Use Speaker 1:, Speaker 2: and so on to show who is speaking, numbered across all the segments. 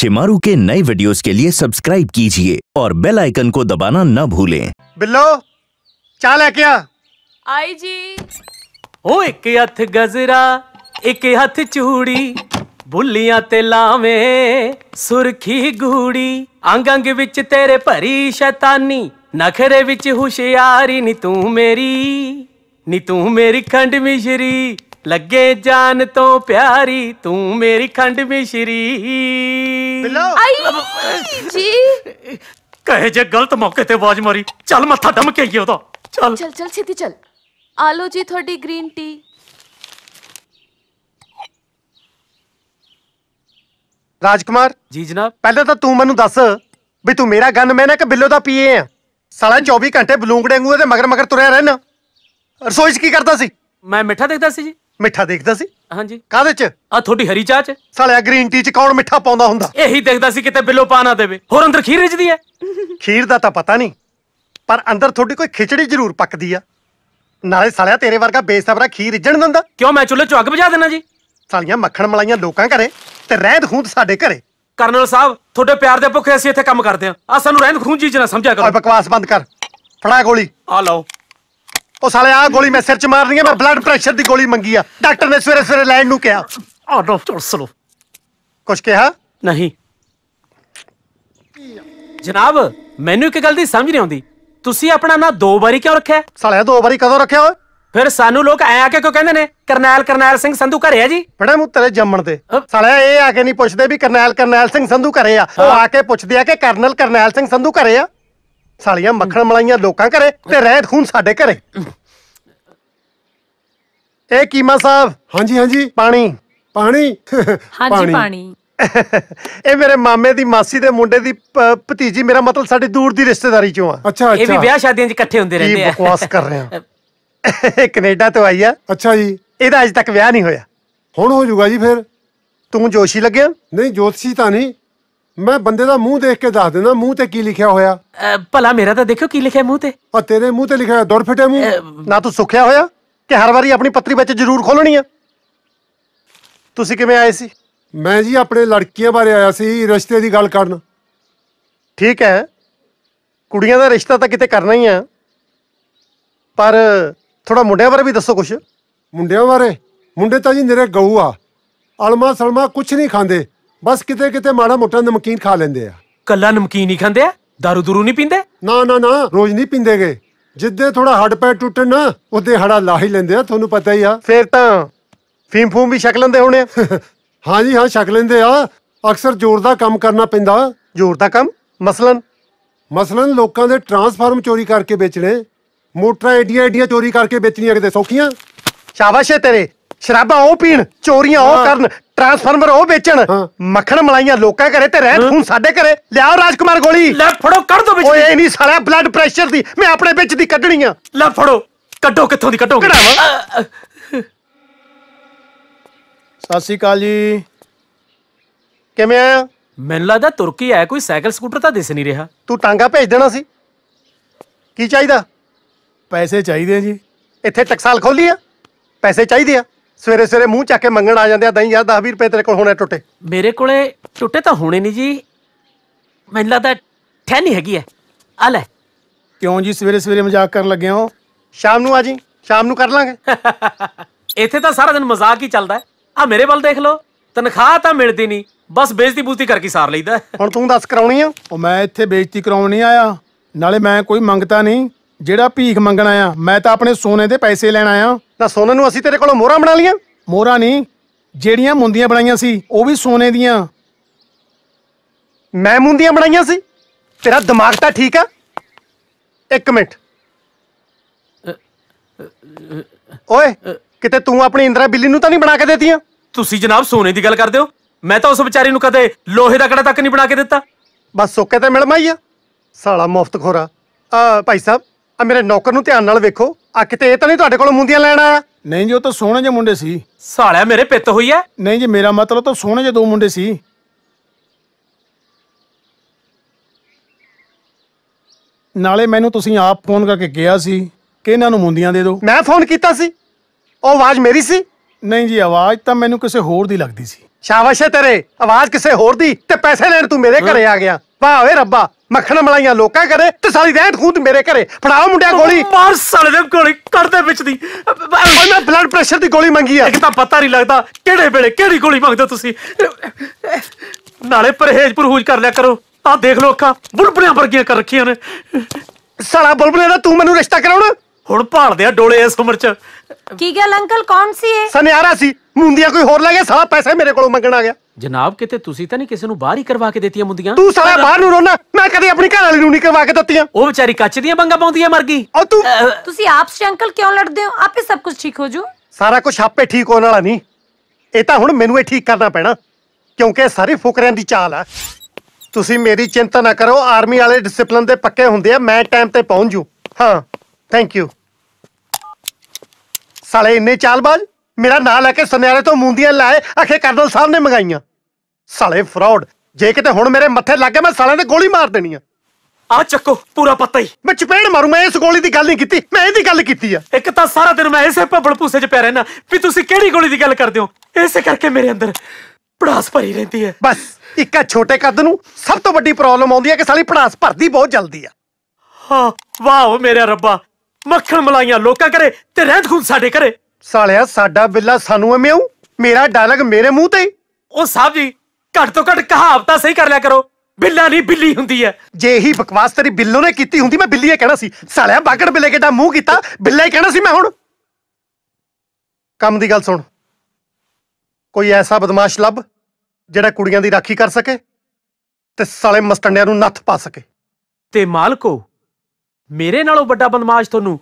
Speaker 1: शिमारू के नए वीडियोस के लिए सब्सक्राइब कीजिए और बेल आइकन को दबाना न भूलें बिल्लो चाल है क्या आई जी ਉਹ ਇੱਕ ਹੱਥ ਗਜ਼ਰਾ ਇੱਕ ਹੱਥ ਚੂੜੀ ਬੁੱਲੀਆਂ ਤੇ ਲਾਵੇਂ ਸੁਰਖੀ ਗੂੜੀ ਅੰਗ ਅੰਗ ਵਿੱਚ ਤੇਰੇ ਭਰੀ ਸ਼ੈਤਾਨੀ ਨਖਰੇ ਵਿੱਚ ਹੁਸ਼ਿਆਰੀ ਨੀ ਤੂੰ ਮੇਰੀ ਨੀ ਤੂੰ ਮੇਰੀ ਖੰਡ ਮਿਸ਼ਰੀ लगे जान तो प्यारी तू मेरी खंड मिश्री जी कहे जे गलत मौके ते आवाज मारी चल मत्था डम के आइयो तो चल चल चल छेती चल आलो जी थोड़ी ग्रीन टी ਰਾਜਕੁਮਾਰ ਜੀ ਜਨਾਬ ਪਹਿਲਾਂ ਤਾਂ ਤੂੰ ਮੈਨੂੰ ਦੱਸ ਵੀ ਤੂੰ ਮੇਰਾ ਗਨਮੈਨ ਹੈ ਕਿ ਬਿੱਲੋ ਦਾ ਪੀਏ ਆ ਸਾਲਾ 24 ਘੰਟੇ ਬਲੂੰਗੜੇ ਵਾਂਗੂ ਤੇ ਮਗਰ ਮਗਰ ਤੁਰਿਆ ਰਹਿਣਾ ਰਸੋਈ 'ਚ ਕੀ ਕਰਦਾ ਸੀ ਮੈਂ ਮਿੱਠਾ ਦੇਖਦਾ ਸੀ ਜੀ ਮਿੱਠਾ ਦੇਖਦਾ ਸੀ ਹਾਂਜੀ ਕਾਹਦੇ ਚ ਆ ਤੁਹਾਡੀ ਹਰੀ ਚਾਹ ਚ ਸਾਲਿਆ ਗ੍ਰੀਨ ਟੀ ਚ ਕੌਣ ਮਿੱਠਾ ਪਾਉਂਦਾ ਹੁੰਦਾ ਇਹੀ ਦੇਖਦਾ ਸੀ ਕਿਤੇ ਬਿੱਲੋ ਪਾ ਨਾ ਦੇਵੇ ਹੋਰ ਅੰਦਰ ਖੀਰ ਰਿਜਦੀ ਐ ਖੀਰ ਦਾ ਤਾਂ ਪਤਾ ਨਹੀਂ ਪਰ ਅੰਦਰ ਤੁਹਾਡੀ ਕੋਈ ਖਿਚੜੀ ਜ਼ਰੂਰ ਪੱਕਦੀ ਆ ਨਾਲੇ ਸਾਲਿਆ ਤੇਰੇ ਵਰਗਾ ਬੇਸਬਰਾ ਖੀਰ ਰਿਜਣ ਦਿੰਦਾ ਕਿਉਂ ਮੈਂ ਚੁੱਲ੍ਹੇ 'ਚ ਅੱਗ ਬੁਝਾ ਦੇਣਾ ਜੀ ਸਾਲੀਆਂ ਮੱਖਣ ਮਲਾਈਆਂ ਲੋਕਾਂ ਘਰੇ ਤੇ ਰਹਿਦ ਖੂੰਦ ਸਾਡੇ ਘਰੇ ਕਰਨਲ ਸਾਹਿਬ ਤੁਹਾਡੇ ਪਿਆਰ ਦੇ ਭੁੱਖੇ ਅਸੀਂ ਇੱਥੇ ਕੰਮ ਕਰਦੇ ਆ ਆ ਸਾਨੂੰ ਰਹਿਦ ਖੂੰਦ ਜੀ ਨਾ ਸਮਝਿਆ ਓਏ ਕਰੋ ਬਕਵਾਸ ਬੰਦ ਕਰ ਫੜਾ ਗੋਲੀ ਆ ਲਓ ਉਹ ਸਾਲੇ ਆ ਗੋਲੀ ਮੈਂ ਸਿਰ 'ਚ ਮਾਰਨੀ ਹੈ ਮੈਂ ਬਲੱਡ ਪ੍ਰੈਸ਼ਰ ਦੀ ਗੋਲੀ ਮੰਗੀ ਆ ਡਾਕਟਰ ਨੇ ਸਵੇਰੇ ਸਵੇਰੇ ਲੈਣ ਨੂੰ ਕਿਹਾ ਆ ਡਾਕਟਰ ਸਲੋ ਕੁਝ ਕਿਹਾ ਨਹੀਂ ਜਨਾਬ ਮੈਨੂੰ ਇੱਕ ਗੱਲ ਦੀ ਸਮਝ ਨਹੀਂ ਆਉਂਦੀ ਤੁਸੀਂ ਆਪਣਾ ਨਾਂ ਦੋ ਵਾਰੀ ਕਿਉਂ ਰੱਖਿਆ ਸਾਲਿਆ ਦੋ ਵਾਰੀ ਕਦੋਂ ਰੱਖਿਆ ਓਏ ਫਿਰ ਸਾਨੂੰ ਲੋਕ ਐ ਆ ਕੇ ਕਿਉਂ ਕਹਿੰਦੇ ਨੇ ਕਰਨੈਲ ਕਰਨੈਲ ਸਿੰਘ ਸੰਧੂ ਘਰੇ ਆ ਜੀ ਬੜਾ ਮੂੰਹ ਤੇਰੇ ਜੰਮਣ ਤੇ ਸਾਲਿਆ ਇਹ ਆ ਕੇ ਨਹੀਂ ਪੁੱਛਦੇ ਵੀ ਕਰਨੈਲ ਕਰਨੈਲ ਸਿੰਘ ਸੰਧੂ ਘਰੇ ਆ ਉਹ ਆ ਕੇ ਪੁੱਛਦੇ ਆ ਕਿ ਕਰਨਲ ਕਰਨੈਲ ਸਿੰਘ ਸੰਧੂ ਘਰੇ ਆ ਸਾਲੀਆਂ ਮੱਖਣ ਮਲਾਈਆਂ ਲੋਕਾਂ ਘਰੇ ਤੇ ਰਹਿਤ ਖੂਨ ਸਾਡੇ ਘਰੇ ਇਹ ਕੀਮਾ ਸਾਹਿਬ ਹਾਂਜੀ ਹਾਂਜੀ ਪਾਣੀ ਪਾਣੀ ਹਾਂਜੀ ਪਾਣੀ ਇਹ ਮੇਰੇ ਮਾਮੇ ਦੀ ਮਾਸੀ ਦੇ ਮੁੰਡੇ ਦੀ ਭਤੀਜੀ ਮੇਰਾ ਮਤਲਬ ਸਾਡੀ ਦੂਰ ਦੀ ਰਿਸ਼ਤੇਦਾਰੀ ਚੋਂ ਆ ਅੱਛਾ ਇਹ ਵੀ ਵਿਆਹ ਸ਼ਾਦੀਆਂ 'ਚ ਇਕੱਠੇ ਹੁੰਦੇ ਰਹਿੰਦੇ ਆ ਬਕਵਾਸ ਕਰ ਰਹੇ ਆ ਕੈਨੇਡਾ ਤੋਂ ਆਈ ਆ ਅੱਛਾ ਜੀ ਇਹਦਾ ਅਜੇ ਤੱਕ ਵਿਆਹ ਨਹੀਂ ਹੋਇਆ ਹੁਣ ਹੋ ਜਾਊਗਾ ਜੀ ਫਿਰ ਤੂੰ ਜੋਸ਼ੀ ਲੱਗਿਆ ਨਹੀਂ ਜੋਤਸ਼ੀ ਤਾਂ ਨਹੀਂ ਮੈਂ ਬੰਦੇ ਦਾ ਮੂੰਹ ਦੇਖ ਕੇ ਦੱਸ ਦਿੰਦਾ ਮੂੰਹ ਤੇ ਕੀ ਲਿਖਿਆ ਹੋਇਆ ਭਲਾ ਮੇਰਾ ਤਾਂ ਦੇਖੋ ਕੀ ਲਿਖਿਆ ਮੂੰਹ ਤੇ ਆ ਤੇਰੇ ਮੂੰਹ ਤੇ ਲਿਖਿਆ ਹੋਇਆ ਦੁਰ ਮੂੰਹ ਨਾ ਤੂੰ ਸੁੱਖਿਆ ਹੋਇਆ ਕਿ ਹਰ ਵਾਰੀ ਆਪਣੀ ਪੱਤਰੀ ਵਿੱਚ ਜ਼ਰੂਰ ਖੋਲਣੀ ਆ ਤੁਸੀਂ ਕਿਵੇਂ ਆਏ ਸੀ ਮੈਂ ਜੀ ਆਪਣੇ ਲੜਕੀਆਂ ਬਾਰੇ ਆਇਆ ਸੀ ਰਿਸ਼ਤੇ ਦੀ ਗੱਲ ਕਰਨ ਠੀਕ ਹੈ ਕੁੜੀਆਂ ਦਾ ਰਿਸ਼ਤਾ ਤਾਂ ਕਿਤੇ ਕਰਨਾ ਹੀ ਆ ਪਰ ਥੋੜਾ ਮੁੰਡਿਆਂ ਬਾਰੇ ਵੀ ਦੱਸੋ ਕੁਝ ਮੁੰਡਿਆਂ ਬਾਰੇ ਮੁੰਡੇ ਤਾਂ ਜੀ ਮੇਰੇ ਗਊ ਆ ਅਲਮਾ ਸਲਮਾ ਕੁਛ ਨਹੀਂ ਖਾਂਦੇ ਬਸ ਕਿਤੇ ਕਿਤੇ ਮਾੜਾ ਮੋਟਾ ਨਮਕੀਨ ਖਾ ਲੈਂਦੇ ਆ ਕੱਲਾ ਨਮਕੀਨ ਹੀ ਖਾਂਦੇ ਆ ਦਾਰੂ ਦਰੂ ਨਹੀਂ ਪੀਂਦੇ ਨਾ ਨਾ ਨਾ ਰੋਜ਼ ਨਹੀਂ ਪੀਂਦੇਗੇ ਜਿੱਦੇ ਥੋੜਾ ਹੱਡ ਪੈ ਟੁੱਟਣ ਨਾ ਉਹਦੇ ਹੜਾ ਲਾ ਹੀ ਲੈਂਦੇ ਆ ਤੁਹਾਨੂੰ ਪਤਾ ਹੀ ਆ ਫੇਰ ਤਾਂ ਫੀਮ ਫੂਮ ਵੀ ਛਕ ਲੈਂਦੇ ਹੋਣੇ ਹਾਂ ਜੀ ਹਾਂ ਛਕ ਲੈਂਦੇ ਆ ਅਕਸਰ ਜ਼ੋਰ ਦਾ ਕੰਮ ਕਰਨਾ ਪੈਂਦਾ ਜ਼ੋਰ ਦਾ ਕੰਮ ਮਸਲਨ ਮਸਲਨ ਲੋਕਾਂ ਦੇ ਟਰਾਂਸਫਾਰਮ ਚੋਰੀ ਕਰਕੇ ਵੇਚਣੇ ਮੋਟਰਾਂ ਏਡੀਆਂ ਏਡੀਆਂ ਚੋਰੀ ਕਰਕੇ ਵੇਚਣੀਆਂ ਕਿਤੇ ਸੌਖੀਆਂ ਸ਼ਾਬਾਸ਼ ਏ ਤੇਰੇ ਸ਼ਰਾਬਾਂ ਉਹ ਪੀਣ ਚੋਰੀਆਂ ਉਹ ਕਰਨ ਟਰਾਂਸਫਾਰਮਰ ਉਹ ਵੇਚਣ ਮੱਖਣ ਮਲਾਈਆਂ ਲੋਕਾਂ ਘਰੇ ਤੇ ਰਹਿਣ ਖੂਨ ਸਾਡੇ ਘਰੇ ਲਿਆਓ ਰਾਜਕੁਮਾਰ ਗੋਲੀ ਲੈ ਫੜੋ ਕੱਢ ਦੋ ਵਿੱਚ ਓਏ ਇਹ ਨਹੀਂ ਸਾਲਾ ਬਲੱਡ ਪ੍ਰੈਸ਼ਰ ਦੀ ਮੈਂ ਆਪਣੇ ਵਿੱਚ ਦੀ ਕੱਢਣੀ ਆ ਲੈ ਫੜੋ ਕੱਢੋ ਕਿੱਥੋਂ ਦੀ ਕੱਢੋ ਵਾ ਸਤਿ ਸ਼੍ਰੀ ਅਕਾਲ ਜੀ ਕਿਵੇਂ ਆਇਆ ਮੈਨੂੰ ਲੱਗਦਾ ਤੁਰਕੀ ਆਇਆ ਕੋਈ ਸਾਈਕਲ ਸਕੂਟਰ ਤਾਂ ਦਿਸ ਨਹੀਂ ਰਿਹਾ ਤੂੰ ਟਾਂਗਾ ਭੇਜ ਦੇਣਾ ਸੀ ਕੀ ਚਾਹੀਦਾ ਪੈਸੇ ਚਾਹੀਦੇ ਜੀ ਇੱਥੇ ਟਕਸਾਲ ਖੋਲੀ ਆ ਪੈਸੇ ਚਾਹੀਦੇ ਆ ਸਵੇਰੇ ਸਵੇਰੇ ਮੂੰਹ ਚੱਕ ਕੇ ਮੰਗਣ ਆ ਜਾਂਦੇ ਆ ਦਹੀਂ ਯਾਰ 10 20 ਰੁਪਏ ਤੇਰੇ ਕੋਲ ਹੋਣੇ ਟੁੱਟੇ ਮੇਰੇ ਕੋਲੇ ਟੁੱਟੇ ਤਾਂ ਹੋਣੇ ਨਹੀਂ ਜੀ ਮੈਨੂੰ ਲੱਗਦਾ ਠਹਿ ਨਹੀਂ ਹੈਗੀ ਐ ਆ ਲੈ ਕਿਉਂ ਜੀ ਸਵੇਰੇ ਸਵੇਰੇ ਮਜ਼ਾਕ ਕਰਨ ਲੱਗੇ ਹੋ ਸ਼ਾਮ ਨੂੰ ਆ ਜੀ ਸ਼ਾਮ ਨੂੰ ਕਰ ਲਾਂਗੇ ਇੱਥੇ ਤਾਂ ਸਾਰਾ ਦਿਨ ਮਜ਼ਾਕ ਹੀ ਚੱਲਦਾ ਆ ਮੇਰੇ ਵੱਲ ਦੇਖ ਲਓ ਤਨਖਾਹ ਤਾਂ ਮਿਲਦੀ ਨਹੀਂ ਬਸ ਬੇਇੱਜ਼ਤੀ ਬੂਤੀ ਕਰਕੇ ਸਾਰ ਲਈਦਾ ਹੁਣ ਤੂੰ ਦੱਸ ਕਰਾਉਣੀ ਆ ਉਹ ਮੈਂ ਇੱਥੇ ਬੇਇੱਜ਼ਤੀ ਕਰਾਉਣ ਨਹੀਂ ਆਇਆ ਨਾਲੇ ਮੈਂ ਕੋਈ ਮੰਗਤਾ ਨਹੀਂ ਜਿਹੜਾ ਭੀਖ ਮੰਗਣ ਆਇਆ ਮੈਂ ਤਾਂ ਆਪਣੇ ਸੋਨੇ ਦੇ ਪੈਸੇ ਲੈਣ ਆਇਆ ਤਾਂ ਸੋਨੇ ਨੂੰ ਅਸੀਂ ਤੇਰੇ ਕੋਲੋਂ ਮੋਹਰਾਂ ਬਣਾ ਲੀਆਂ ਮੋਹਰਾਂ ਨਹੀਂ ਜਿਹੜੀਆਂ ਮੁੰਦੀਆਂ ਬਣਾਈਆਂ ਸੀ ਉਹ ਵੀ ਸੋਨੇ ਦੀਆਂ ਮੈਂ ਮੁੰਦੀਆਂ ਬਣਾਈਆਂ ਸੀ ਤੇਰਾ ਦਿਮਾਗ ਤਾਂ ਠੀਕ ਆ ਇੱਕ ਮਿੰਟ ਓਏ ਕਿਤੇ ਤੂੰ ਆਪਣੀ ਇੰਦਰਾ ਬਿੱਲੀ ਨੂੰ ਤਾਂ ਨਹੀਂ ਬਣਾ ਕੇ ਦਿੱਤੀਆਂ ਤੁਸੀਂ ਜਨਾਬ ਸੋਨੇ ਦੀ ਗੱਲ ਕਰਦੇ ਹੋ ਮੈਂ ਤਾਂ ਉਸ ਵਿਚਾਰੀ ਨੂੰ ਕਦੇ ਲੋਹੇ ਦਾ ਕੜਾ ਤੱਕ ਨਹੀਂ ਬਣਾ ਕੇ ਦਿੱਤਾ ਬਸ ਸੋਕੇ ਤੇ ਮਿਲ ਮਾਈਆ ਸਾਲਾ ਮੁਫਤ ਖੋਰਾ ਆ ਭਾਈ ਸਾਹਿਬ ਆ ਮੇਰੇ ਨੌਕਰ ਨੂੰ ਧਿਆਨ ਨਾਲ ਵੇਖੋ ਆ ਕਿਤੇ ਇਹ ਤਾਂ ਨਹੀਂ ਤੁਹਾਡੇ ਕੋਲ ਮੁੰਦੀਆਂ ਲੈਣ ਆਇਆ ਨਹੀਂ ਜੀ ਉਹ ਤਾਂ ਸੋਹਣੇ ਜਿਹੇ ਮੁੰਡੇ ਸੀ ਸਾਲਿਆ ਮੇਰੇ ਪਿੱਤ ਹੋਈ ਐ ਨਹੀਂ ਜੀ ਮੇਰਾ ਮਤਲਬ ਤਾਂ ਸੋਹਣੇ ਜਿਹੇ ਦੋ ਮੁੰਡੇ ਸੀ ਨਾਲੇ ਮੈਨੂੰ ਤੁਸੀਂ ਆਪ ਫੋਨ ਕਰਕੇ ਕਿਹਾ ਸੀ ਕਿ ਇਹਨਾਂ ਨੂੰ ਮੁੰਦੀਆਂ ਦੇ ਦਿਓ ਮੈਂ ਫੋਨ ਕੀਤਾ ਸੀ ਉਹ ਆਵਾਜ਼ ਮੇਰੀ ਸੀ ਨਹੀਂ ਜੀ ਆਵਾਜ਼ ਤਾਂ ਮੈਨੂੰ ਕਿਸੇ ਹੋਰ ਦੀ ਲੱਗਦੀ ਸੀ ਸ਼ਾਬਾਸ਼ ਹੈ ਤੇਰੇ ਆਵਾਜ਼ ਕਿਸੇ ਹੋਰ ਦੀ ਤੇ ਪੈਸੇ ਲੈਣ ਤੂੰ ਮੇਰੇ ਘਰੇ ਆ ਗਿਆ ਵਾਹ ਓਏ ਰੱਬਾ ਮੱਖਣ ਮਲਾਈਆਂ ਲੋਕਾਂ ਕਰੇ ਤੇ ਸਾਲੀ ਰਹਿਤ ਖੂਦ ਮੇਰੇ ਘਰੇ ਫੜਾਓ ਮੁੰਡਿਆ ਗੋਲੀ ਮਾਰ ਸਾਲੇ ਦੇ ਗੋਲੀ ਕੱਢਦੇ ਵਿੱਚ ਦੀ ਓਏ ਮੈਂ ਬਲੱਡ ਪ੍ਰੈਸ਼ਰ ਦੀ ਗੋਲੀ ਮੰਗੀ ਆ ਇੱਕ ਤਾਂ ਪਤਾ ਨਹੀਂ ਲੱਗਦਾ ਕਿਹੜੇ ਵੇਲੇ ਕਿਹੜੀ ਗੋਲੀ ਮੰਗਦੇ ਤੁਸੀਂ ਨਾਲੇ ਪਰਹੇਜ ਪਰਹੂਜ ਕਰ ਲਿਆ ਕਰੋ ਆ ਦੇਖ ਲੋ ਅੱਖਾਂ ਬੁਲਬੁਲਿਆਂ ਵਰਗੀਆਂ ਕਰ ਰੱਖੀਆਂ ਨੇ ਸਾਲਾ ਬੁਲਬੁਲਿਆਂ ਦਾ ਤੂੰ ਮੈਨੂੰ ਰਿਸ਼ਤਾ ਕਰਾਉਣਾ ਹੁਣ ਭਾਲਦੇ ਆ ਡੋਲੇ ਇਸ ਉਮਰ 'ਚ ਕੀ ਗੱਲ ਅੰਕਲ ਕੌਣ ਸੀ ਇਹ ਸਨਿਆਰਾ ਸੀ ਮੁੰਦਿਆ ਕੋਈ ਹੋਰ ਲੱਗੇ ਸਾਲਾ ਪੈਸੇ ਮੇਰੇ ਕੋਲੋਂ ਮੰਗਣ ਆ ਗਿਆ ਜਨਾਬ ਕਿਤੇ ਤੁਸੀਂ ਤਾਂ ਨਹੀਂ ਕਿਸੇ ਨੂੰ ਬਾਹਰ ਹੀ ਕਰਵਾ ਕੇ ਦਿੱਤੀਆਂ ਮੁੰਦੀਆਂ ਤੂੰ ਸਾਲਾ ਬਾਹਰ ਨੂੰ ਰੋਣਾ ਮੈਂ ਕਦੇ ਆਪਣੀ ਘਰ ਵਾਲੀ ਨੂੰ ਨਹੀਂ ਕਰਵਾ ਕੇ ਦਿੱਤੀਆਂ ਉਹ ਵਿਚਾਰੀ ਕੱਚ ਦੀਆਂ ਬੰਗਾ ਪਾਉਂਦੀ ਐ ਮਰ ਗਈ ਔਰ ਤੂੰ ਤੁਸੀਂ ਆਪਸ ਚ ਅੰਕਲ ਕਿਉਂ ਲੜਦੇ ਹੋ ਆਪੇ ਸਭ ਕੁਝ ਠੀਕ ਹੋ ਜੂ ਸਾਰਾ ਕੁਝ ਆਪੇ ਠੀਕ ਹੋਣ ਵਾਲਾ ਨਹੀਂ ਇਹ ਤਾਂ ਹੁਣ ਮੈਨੂੰ ਇਹ ਠੀਕ ਕਰਨਾ ਪੈਣਾ ਕਿਉਂਕਿ ਇਹ ਸਾਰੇ ਫੁਕਰਿਆਂ ਦੀ ਚਾਲ ਆ ਤੁਸੀਂ ਮੇਰੀ ਚਿੰਤਾ ਨਾ ਕਰੋ ਆਰਮੀ ਵਾਲੇ ਡਿਸਪਲਿਨ ਦੇ ਪੱਕੇ ਹੁੰਦੇ ਆ ਮੈਂ ਟਾਈਮ ਤੇ ਪਹੁੰਚ ਜੂ ਹਾਂ ਥੈਂਕ ਯੂ ਸਾਲੇ ਇੰਨੇ ਚਾਲਬਾਜ਼ ਮੇਰਾ ਨਾਂ ਲੈ ਕੇ ਸੁਨਿਆਰੇ ਤੋਂ ਮੁੰਦੀਆਂ ਲਾਏ ਆਖੇ ਕਰਨਲ ਸਾਹਿਬ ਨੇ ਮੰਗਾਈਆਂ ਸਾਲੇ ਫਰਾਡ ਜੇ ਕਿਤੇ ਹੁਣ ਮੇਰੇ ਮੱਥੇ ਲੱਗ ਗਿਆ ਮੈਂ ਸਾਲਿਆਂ ਦੇ ਗੋਲੀ ਮਾਰ ਦੇਣੀ ਆ ਆ ਚੱਕੋ ਪੂਰਾ ਪੱਤਾ ਹੀ ਮੈਂ ਚਪੇੜ ਮਾਰੂ ਮੈਂ ਇਸ ਗੋਲੀ ਦੀ ਗੱਲ ਨਹੀਂ ਕੀਤੀ ਮੈਂ ਇਹਦੀ ਗੱਲ ਕੀਤੀ ਆ ਇੱਕ ਤਾਂ ਸਾਰਾ ਦਿਨ ਮੈਂ ਇਸੇ ਭੱਬਲ ਭੂਸੇ 'ਚ ਪਿਆ ਰਹਿਣਾ ਵੀ ਤੁਸੀਂ ਕਿਹੜੀ ਗੋਲੀ ਦੀ ਗੱਲ ਕਰਦੇ ਹੋ ਇਸੇ ਕਰਕੇ ਮੇਰੇ ਅੰਦਰ ਪੜਾਸ ਭਰੀ ਰਹਿੰਦੀ ਹੈ ਬਸ ਇੱਕਾ ਛੋਟੇ ਕੱਦ ਨੂੰ ਸਭ ਤੋਂ ਵੱਡੀ ਪ੍ਰੋਬਲਮ ਆਉਂਦੀ ਹੈ ਕਿ ਸਾਲੀ ਪੜਾਸ ਭਰਦੀ ਬਹੁਤ ਜਲਦੀ ਆ ਹਾਂ ਵਾਹ ਮੇਰੇ ਰੱਬਾ ਮੱਖਣ ਮਲਾਈਆਂ ਲੋਕਾਂ ਕਰੇ ਤੇ ਰਹਿਤ ਖੂਨ ਸਾਡੇ ਕਰੇ ਸਾਲਿਆ ਸਾਡਾ ਬਿੱਲਾ ਸਾਨੂੰ ਐਵੇਂ ਆਉ ਮੇਰਾ ਡਾਇਲੌਗ ਮੇਰੇ ਮੂੰਹ ਤੇ ਉਹ ਸਾਹਿਬ ਜੀ ਘੱਟ ਤੋਂ ਘੱਟ ਕਹਾਵਤਾਂ ਸਹੀ ਕਰ ਲਿਆ ਕਰੋ ਬਿੱਲਾ ਨਹੀਂ ਬਿੱਲੀ ਹੁੰਦੀ ਐ ਜੇ ਇਹੀ ਬਕਵਾਸ ਤੇਰੀ ਬਿੱਲੋ ਨੇ ਕੀਤੀ ਹੁੰਦੀ ਮੈਂ ਬਿੱਲੀ ਹੀ ਕਹਿਣਾ ਸੀ ਸਾਲਿਆ ਬਾਗੜ ਬਿੱਲੇ ਕਿਡਾ ਮੂੰਹ ਕੀਤਾ ਬਿੱਲਾ ਹੀ ਕਹਿਣਾ ਸੀ ਮੈਂ ਹੁਣ ਕੰਮ ਦੀ ਗੱਲ ਸੁਣ ਕੋਈ ਐਸਾ ਬਦਮਾਸ਼ ਲੱਭ ਜਿਹੜਾ ਕੁੜੀਆਂ ਦੀ ਰਾਖੀ ਕਰ ਸਕੇ ਤੇ ਸਾਲੇ ਮਸਟੰਡਿਆਂ ਨੂੰ ਨੱਥ ਪਾ ਸਕੇ ਤੇ ਮਾਲਕੋ ਮੇਰੇ ਨਾਲੋਂ ਵੱਡਾ ਬਦਮਾਸ਼ ਤੁਹਾਨੂੰ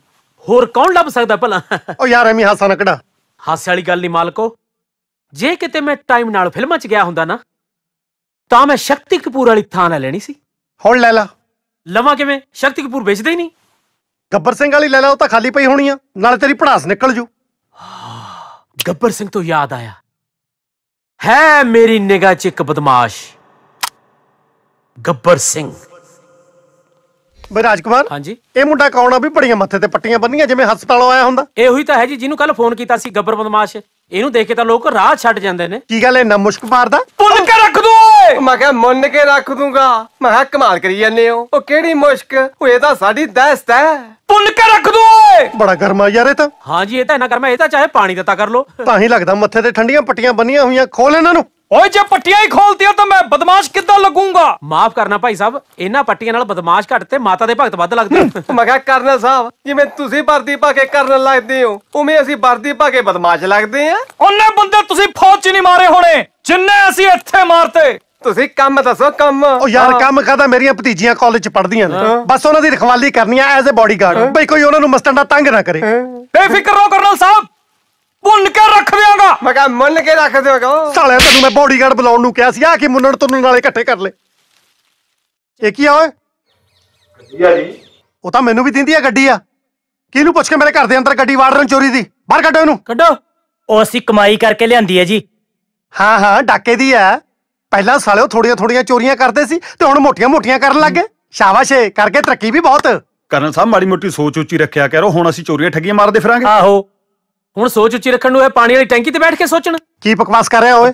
Speaker 1: ਹੋਰ ਕੌਣ ਲੱਭ ਸਕਦਾ ਭਲਾ ਓ ਯਾਰ ਐਵੇਂ ਹਾਸਾ ਨਾ ਕਢਾ ਹਾਸੇ ਵਾਲੀ ਗੱਲ ਨਹੀਂ ਮਾਲਕੋ ਜੇ ਕਿਤੇ ਮੈਂ ਟਾਈਮ ਨਾਲ ਫਿਲਮਾਂ 'ਚ ਗਿਆ ਹੁੰਦਾ ਨਾ ਤਾਂ ਮੈਂ ਸ਼ਕਤੀ ਕਪੂਰ ਵਾਲੀ ਥਾਂ ਨਾ ਲੈਣੀ ਸੀ ਹੁਣ ਲੈ ਲਾ ਲਵਾਂ ਕਿਵੇਂ ਸ਼ਕਤੀ ਕਪੂਰ ਵੇਚਦੇ ਹੀ ਨਹੀਂ ਗੱਬਰ ਸਿੰਘ ਵਾਲੀ ਲੈ ਲਾ ਉਹ ਤਾਂ ਖਾਲੀ ਪਈ ਹੋਣੀ ਆ ਨਾਲੇ ਤੇਰੀ ਪੜਾਸ ਨਿਕਲ ਜੂ ਗੱਬਰ ਸਿੰਘ ਤੋਂ ਯਾਦ ਆਇਆ ਹੈ ਮੇਰੀ ਨਿਗਾਹ 'ਚ ਇੱਕ ਬਦਮਾਸ਼ ਗੱਬਰ ਸਿੰਘ ਬਈ ਰਾਜਕੁਮਾਰ ਹਾਂਜੀ ਇਹ ਮੁੰਡਾ ਕੌਣ ਆ ਵੀ ਬੜੀਆਂ ਮੱਥੇ ਤੇ ਪੱਟੀਆਂ ਬੰਨੀਆਂ ਜਿਵੇਂ ਹਸਪਤਾਲੋਂ ਆਇਆ ਹੁੰਦਾ ਇਹੋ ਹੀ ਤਾਂ ਹੈ ਜੀ ਜਿਹਨੂੰ ਕੱਲ ਫੋਨ ਕੀਤਾ ਸੀ ਗੱਬਰ ਬਦਮਾਸ਼ ਇਹਨੂੰ ਦੇਖ ਕੇ ਤਾਂ ਲੋਕ ਰਾਹ ਛੱਡ ਜਾਂਦੇ ਨੇ ਕੀ ਗੱਲ ਇਹ ਨਾ ਮੁਸ਼ਕ ਮਾਰਦਾ ਪੁੱਲ ਕੇ ਰੱਖ ਦੋ ਮੈਂ ਕਿਹਾ ਮੁੰਨ ਕੇ ਰੱਖ ਦੂੰਗਾ ਮੈਂ ਕਿਹਾ ਕਮਾਲ ਕਰੀ ਜਾਂਦੇ ਹੋ ਉਹ ਕਿਹੜੀ ਮੁਸ਼ਕ ਉਹ ਇਹ ਤਾਂ ਸਾਡੀ ਦਹਿਸ਼ਤ ਹੈ ਪੁੰਨ ਕੇ ਰੱਖ ਦੂ ਓਏ ਬੜਾ ਗਰਮ ਆ ਯਾਰ ਇਹ ਤਾਂ ਹਾਂਜੀ ਇਹ ਤਾਂ ਇਹਨਾਂ ਗਰਮਾ ਇਹ ਤਾਂ ਚਾਹੇ ਪਾਣੀ ਦਿੱਤਾ ਕਰ ਲੋ ਤਾਂ ਹੀ ਲੱਗਦਾ ਮੱਥੇ ਤੇ ਠੰਡੀਆਂ ਪੱਟੀਆਂ ਬੰਨੀਆਂ ਹੋਈਆਂ ਖੋਲ ਇਹਨਾਂ ਨੂੰ ਓਏ ਜੇ ਪੱਟੀਆਂ ਹੀ ਖੋਲਤੀਆਂ ਤਾਂ ਮੈਂ ਬਦਮਾਸ਼ ਕਿੱਦਾਂ ਲੱਗੂੰਗਾ ਮਾਫ ਕਰਨਾ ਭਾਈ ਸਾਹਿਬ ਇਹਨਾਂ ਪੱਟੀਆਂ ਨਾਲ ਬਦਮਾਸ਼ ਘੱਟ ਤੇ ਮਾਤਾ ਦੇ ਭਗਤ ਵੱਧ ਲੱਗਦੇ ਮੈਂ ਕਿਹਾ ਕਰਨਲ ਸਾਹਿਬ ਜਿਵੇਂ ਤੁਸੀਂ ਵਰਦੀ ਪਾ ਕੇ ਕਰਨ ਲੱਗਦੇ ਹੋ ਉਵੇਂ ਅਸੀਂ ਵਰਦੀ ਪਾ ਕੇ ਬਦਮਾਸ਼ ਲੱਗਦੇ ਆ ਉਹਨੇ ਬੰਦੇ ਤੁਸੀਂ ਫੌਜ 'ਚ ਨਹੀਂ ਮਾਰੇ ਹੋਣੇ ਜਿੰਨੇ ਅਸੀਂ ਇੱਥੇ ਮਾਰਤੇ ਤੁਸੀਂ ਕੰਮ ਦੱਸੋ ਕੰਮ ਉਹ ਯਾਰ ਕੰਮ ਕਰਦਾ ਮੇਰੀਆਂ ਭਤੀਜੀਆਂ ਕਾਲਜ ਚ ਪੜ੍ਹਦੀਆਂ ਨੇ ਬਸ ਉਹਨਾਂ ਦੀ ਰਖਵਾਲੀ ਕਰਨੀ ਆ ਐਜ਼ ਅ ਬਾਡੀਗਾਰਡ ਬਈ ਕੋਈ ਉਹਨਾਂ ਨੂੰ ਮਸਟੰਡਾ ਤੰਗ ਨਾ ਕਰੇ ਬੇਫਿਕਰ ਰਹੋ ਕਰਨਲ ਸਾਹਿਬ ਮੁੰਨ ਕੇ ਰੱਖ ਦਿਆਂਗਾ ਮੈਂ ਕਹਾ ਮੁੰਨ ਕੇ ਰੱਖ ਦਿਆਂਗਾ ਸਾਲਿਆ ਤੈਨੂੰ ਮੈਂ ਬਾਡੀਗਾਰਡ ਬੁਲਾਉਣ ਨੂੰ ਕਿਹਾ ਸੀ ਆ ਕਿ ਮੁੰਨਣ ਤੁੰਨਣ ਵਾਲੇ ਇਕੱਠੇ ਕਰ ਲੈ ਇਹ ਕੀ ਆ ਓਏ ਗੱਡੀਆ ਜੀ ਉਹ ਤਾਂ ਮੈਨੂੰ ਵੀ ਦਿੰਦੀ ਆ ਗੱਡੀ ਆ ਕਿਹਨੂੰ ਪੁੱਛ ਕੇ ਮੇਰੇ ਘਰ ਦੇ ਅੰਦਰ ਗੱਡੀ ਵਾੜਨ ਚੋਰੀ ਦੀ ਬਾਹਰ ਕੱਢੋ ਇਹਨੂੰ ਕੱਢੋ ਉਹ ਅਸੀਂ ਕਮਾਈ ਕਰਕੇ ਲਿਆਂਦੀ ਹੈ ਜੀ ਹਾਂ ਹਾਂ ਡਾਕੇ ਦੀ ਆ ਪਹਿਲਾਂ ਸਾਲਿਓ ਥੋੜੀਆਂ ਥੋੜੀਆਂ ਚੋਰੀਆਂ ਕਰਦੇ ਸੀ ਤੇ ਹੁਣ ਮੋਟੀਆਂ ਮੋਟੀਆਂ ਕਰਨ ਲੱਗੇ ਸ਼ਾਬਾਸ਼ ਏ ਕਰਕੇ ਤਰੱਕੀ ਵੀ ਬਹੁਤ ਕਰਨ ਸਾਹਿਬ ਮਾੜੀ ਮੋਟੀ ਸੋਚ ਉੱਚੀ ਰੱਖਿਆ ਕਰੋ ਹੁਣ ਅਸੀਂ ਚੋਰੀਆਂ ਠੱਗੀਆਂ ਮਾਰਦੇ ਫਿਰਾਂਗੇ ਆਹੋ ਹੁਣ ਸੋਚ ਉੱਚੀ ਰੱਖਣ ਨੂੰ ਇਹ ਪਾਣੀ ਵਾਲੀ ਟੈਂਕੀ ਤੇ ਬੈਠ ਕੇ ਸੋਚਣ ਕੀ ਬਕਵਾਸ ਕਰ ਰਿਹਾ ਓਏ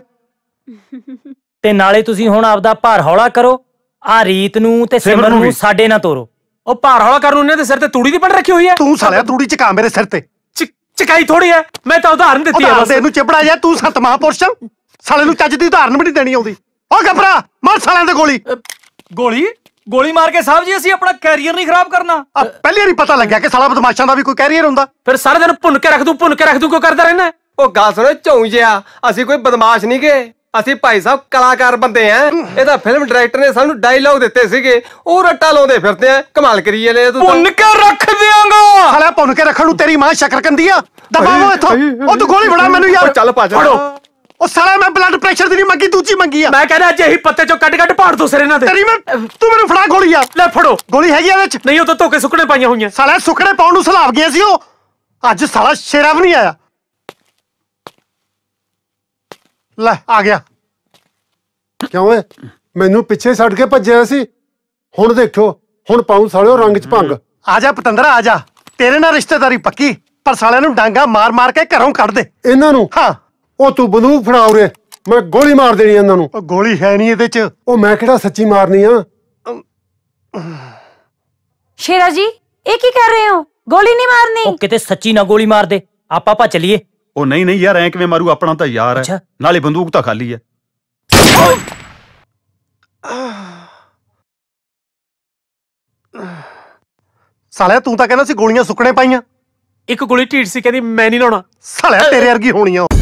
Speaker 1: ਤੇ ਨਾਲੇ ਤੁਸੀਂ ਹੁਣ ਆਪਦਾ ਭਾਰ ਹੌਲਾ ਕਰੋ ਆ ਰੀਤ ਨੂੰ ਤੇ ਸਿਮਰ ਨੂੰ ਸਾਡੇ ਨਾਲ ਤੋਰੋ ਉਹ ਭਾਰ ਹੌਲਾ ਕਰਨ ਨੂੰ ਤੇ ਸਿਰ ਤੇ ਤੂੜੀ ਦੀ ਪੜ ਰੱਖੀ ਹੋਈ ਹੈ ਤੂੰ ਸਾਲਿਆ ਤੂੜੀ ਚਕਾ ਮੇਰੇ ਸਿਰ ਤੇ ਚਕਾਈ ਥੋੜੀ ਹੈ ਮੈਂ ਤਾਂ ਉਦਾਹਰਨ ਦਿੱਤੀ ਹੈ ਬਸ ਇਹਨੂੰ ਚਿਪੜਾ ਜਾ ਤੂੰ ਸਤ ਸਾਲੇ ਨੂੰ ਚੱਜ ਦੀ ਧਾਰਨ ਵੀ ਨਹੀਂ ਦੇਣੀ ਆਉਂਦੀ ਓ ਗੱਭਰਾ ਮਾਰ ਸਾਲਿਆਂ ਦੇ ਗੋਲੀ ਗੋਲੀ ਗੋਲੀ ਮਾਰ ਕੇ ਸਾਹਿਬ ਜੀ ਅਸੀਂ ਆਪਣਾ ਕੈਰੀਅਰ ਨਹੀਂ ਖਰਾਬ ਕਰਨਾ ਆ ਪਹਿਲੀ ਵਾਰੀ ਪਤਾ ਲੱਗਿਆ ਕਿ ਸਾਲਾ ਬਦਮਾਸ਼ਾਂ ਦਾ ਵੀ ਕੋਈ ਕੈਰੀਅਰ ਹੁੰਦਾ ਫਿਰ ਸਾਰੇ ਦਿਨ ਭੁੰਨ ਕੇ ਰੱਖ ਦੂੰ ਭੁੰਨ ਕੇ ਰੱਖ ਦੂੰ ਕਿਉਂ ਕਰਦਾ ਰਹਿਣਾ ਉਹ ਗੱਲ ਸੁਣੋ ਚੌਂ ਜਿਆ ਅਸੀਂ ਕੋਈ ਬਦਮਾਸ਼ ਨਹੀਂ ਗਏ ਅਸੀਂ ਭਾਈ ਸਾਹਿਬ ਕਲਾਕਾਰ ਬੰਦੇ ਆ ਇਹਦਾ ਫਿਲਮ ਡਾਇਰੈਕਟਰ ਨੇ ਸਾਨੂੰ ਡਾਇਲੌਗ ਦਿੱਤੇ ਸੀਗੇ ਉਹ ਰੱਟਾ ਲਾਉਂਦੇ ਫਿਰਦੇ ਆ ਕਮਾਲ ਕਰੀ ਜਾਂਦੇ ਤੂੰ ਭੁੰਨ ਕੇ ਰੱਖ ਦਿਆਂਗਾ ਸਾਲਾ ਭੁੰਨ ਕੇ ਰੱਖਣ ਨੂੰ ਤੇਰੀ ਮਾਂ ਸ਼ਕਰ ਕੰਦੀ ਆ ਦਬਾਵੋ ਇੱਥੋਂ ਉਹ ਤੂੰ ਗੋਲੀ ਬਣਾ ਮੈਨੂੰ ਯਾਰ ਚੱਲ ਪਾ ਜਾ ਉਹ ਸਾਲਾ ਮੈਂ ਬਲੱਡ ਪ੍ਰੈਸ਼ਰ ਦੀ ਨਹੀਂ ਮੰਗੀ ਦੂਜੀ ਮੰਗੀ ਆ ਮੈਂ ਕਹਿੰਦਾ ਅੱਜ ਇਹੀ ਪੱਤੇ ਚੋਂ ਕੱਢ ਕੱਢ ਪਾੜ ਦੋ ਸਰ ਇਹਨਾਂ ਦੇ ਤੇਰੀ ਮੈਂ ਤੂੰ ਮੈਨੂੰ ਫੜਾ ਗੋਲੀ ਆ ਲੈ ਫੜੋ ਗੋਲੀ ਹੈਗੀ ਆ ਵਿੱਚ ਨਹੀਂ ਉਹ ਤਾਂ ਧੋਕੇ ਸੁੱਕਣੇ ਪਾਈਆਂ ਹੋਈਆਂ ਸਾਲਾ ਸੁੱਕਣੇ ਪਾਉਣ ਨੂੰ ਸਲਾਬ ਗਿਆ ਸੀ ਉਹ ਅੱਜ ਸਾਲਾ ਸ਼ੇਰਾ ਵੀ ਨਹੀਂ ਆਇਆ ਲੈ ਆ ਗਿਆ ਕਿਉਂ ਏ ਮੈਨੂੰ ਪਿੱਛੇ ਛੱਡ ਕੇ ਭੱਜਿਆ ਸੀ ਹੁਣ ਦੇਖੋ ਹੁਣ ਪਾਉਂ ਸਾਲਿਓ ਰੰਗ ਚ ਭੰਗ ਆ ਜਾ ਪਤੰਦਰਾ ਆ ਜਾ ਤੇਰੇ ਨਾਲ ਰਿਸ਼ਤੇਦਾਰੀ ਪੱਕੀ ਪਰ ਸਾਲਿਆਂ ਨੂੰ ਡਾਂਗਾ ਮਾਰ-ਮਾਰ ਕੇ ਘਰੋਂ ਕੱਢ ਦੇ ਇਹਨਾਂ ਨੂੰ ਹਾਂ ਉਹ ਤੂੰ ਬੰਦੂਕ ਫੜਾ ਉਰੇ ਮੈਂ ਗੋਲੀ ਮਾਰ ਦੇਣੀ ਇਹਨਾਂ ਨੂੰ ਉਹ ਗੋਲੀ ਹੈ ਨਹੀਂ ਇਹਦੇ 'ਚ ਉਹ ਮੈਂ ਕਿਹੜਾ ਸੱਚੀ ਮਾਰਨੀ ਆ ਸ਼ੇਰਾ ਜੀ ਇਹ ਕੀ ਕਰ ਰਹੇ ਹੋ ਗੋਲੀ ਨਹੀਂ ਮਾਰਨੀ ਉਹ ਕਿਤੇ ਸੱਚੀ ਨਾ ਗੋਲੀ ਮਾਰ ਦੇ ਆਪਾਂ ਭੱਜ ਚਲੀਏ ਉਹ ਨਹੀਂ ਨਹੀਂ ਯਾਰ ਐ ਕਿਵੇਂ ਮਾਰੂ ਆਪਣਾ ਤਾਂ ਯਾਰ ਹੈ ਨਾਲੇ ਬੰਦੂਕ ਤਾਂ ਖਾਲੀ ਹੈ ਸਾਲਿਆ ਤੂੰ ਤਾਂ ਕਹਿੰਦਾ ਸੀ ਗੋਲੀਆਂ ਸੁੱਕਣੇ ਪਾਈਆਂ ਇੱਕ ਗੋਲੀ ਢੀਡ ਸੀ ਕਹਿੰਦੀ ਮੈਂ ਨਹੀਂ ਲਾਉਣਾ ਸਾਲਿਆ ਤੇਰੇ ਵਰਗੀ ਹੋਣੀ ਆ